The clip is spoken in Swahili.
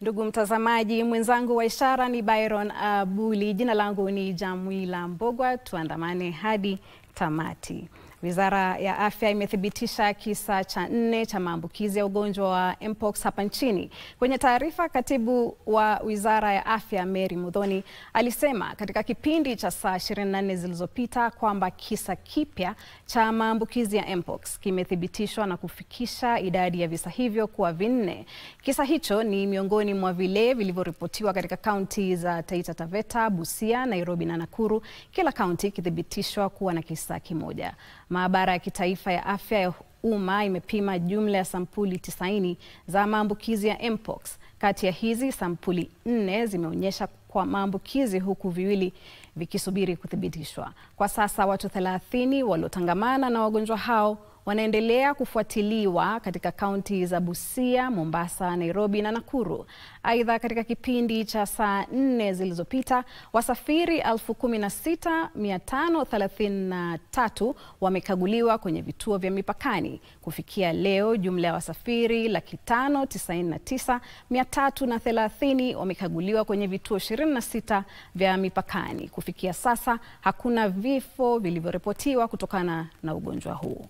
Ndugu mtazamaji, mwenzangu wa ishara ni Byron Abuli, jina langu ni Jamwila Mbogwa, tuandamane hadi tamati. Wizara ya Afya imethibitisha kisa cha nne cha maambukizi ya ugonjwa wa mpox hapa nchini. Kwenye taarifa, katibu wa Wizara ya Afya Mary Muthoni alisema katika kipindi cha saa 24 zilizopita kwamba kisa kipya cha maambukizi ya mpox kimethibitishwa na kufikisha idadi ya visa hivyo kuwa vinne. Kisa hicho ni miongoni mwa vile vilivyoripotiwa katika kaunti za Taita Taveta, Busia, Nairobi na Nakuru, kila kaunti ikithibitishwa kuwa na kisa kimoja. Maabara ya Kitaifa ya Afya ya Umma imepima jumla ya sampuli 90 za maambukizi ya mpox. Kati ya hizi sampuli nne zimeonyesha kwa maambukizi huku viwili vikisubiri kuthibitishwa. Kwa sasa watu 30 waliotangamana na wagonjwa hao wanaendelea kufuatiliwa katika kaunti za Busia, Mombasa, Nairobi na Nakuru. Aidha, katika kipindi cha saa nne zilizopita wasafiri 16533 wamekaguliwa kwenye vituo vya mipakani. Kufikia leo, jumla ya wasafiri 599330 na thelathini wamekaguliwa kwenye vituo 26 vya mipakani. Kufikia sasa hakuna vifo vilivyoripotiwa kutokana na ugonjwa huo.